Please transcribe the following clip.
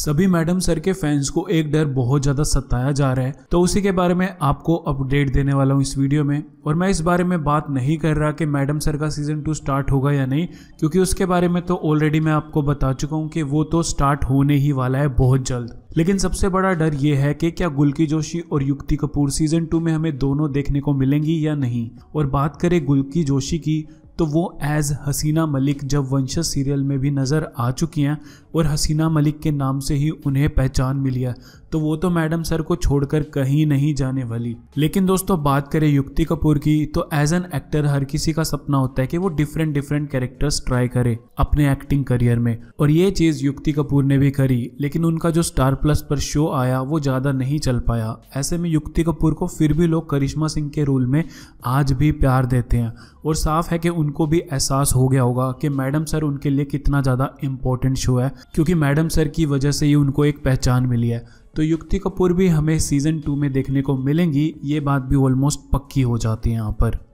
सभी madam sir के fans को एक डर बहुत ज़्यादा सताया जा रहा है तो उसी के बारे में आपको अपडेट देने वाला हूँ इस वीडियो में और मैं इस बारे में बात नहीं कर रहा कि मैडम सर का सीज़न टू स्टार्ट होगा या नहीं क्योंकि उसके बारे में तो ऑलरेडी मैं आपको बता चुका हूँ कि वो तो स्टार्ट होने ही वाला है बहुत जल्द लेकिन सबसे बड़ा डर ये है कि क्या गुलकी जोशी और युक्ति कपूर सीजन टू में हमें दोनों देखने को मिलेंगी या नहीं और बात करें गुलकी जोशी की तो वो एज हसीना मलिक जब वंशज सीरियल में भी नज़र आ चुकी हैं और हसीना मलिक के नाम से ही उन्हें पहचान मिली है तो वो तो मैडम सर को छोड़कर कहीं नहीं जाने वाली लेकिन दोस्तों बात करें युक्ति कपूर की तो एज एन एक्टर हर किसी का सपना होता है कि वो डिफरेंट डिफरेंट कैरेक्टर्स ट्राई करे अपने एक्टिंग करियर में और ये चीज़ युक्ति कपूर ने भी करी लेकिन उनका जो स्टार प्लस पर शो आया वो ज़्यादा नहीं चल पाया ऐसे में युक्ति कपूर को फिर भी लोग करिश्मा सिंह के रोल में आज भी प्यार देते हैं और साफ है कि उन उनको भी एहसास हो गया होगा कि मैडम सर उनके लिए कितना ज़्यादा इम्पोर्टेंट शो है क्योंकि मैडम सर की वजह से ही उनको एक पहचान मिली है तो युक्ति कपूर भी हमें सीज़न टू में देखने को मिलेंगी ये बात भी ऑलमोस्ट पक्की हो जाती है यहाँ पर